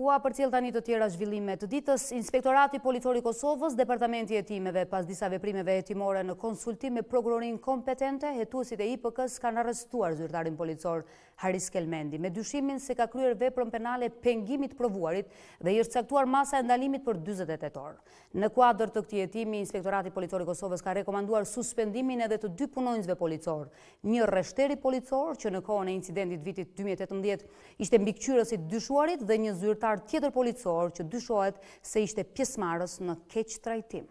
Ua për cilë tani të tjera zhvillime të ditës, Inspektorati Politori Kosovës, Departamenti e timeve pas disa veprimeve e timore në konsultim me progrorin kompetente, hetuësit e IPK-s kanë arrestuar zyrtarin policor Haris Kelmendi, me dyshimin se ka kryer veprën penale pengimit provuarit dhe i është caktuar masa e ndalimit për 28 orë. Në kuadrë të këti jetimi, Inspektorati Politori Kosovës ka rekomanduar suspendimin edhe të dy punojnësve policor, një reshteri policor që në kohën e incidentit vitit 2018 ishte mbikqyrësit dyshuarit dhe një zyrtar tjetër policor që dyshohet se ishte pjesmarës në keq trajtim.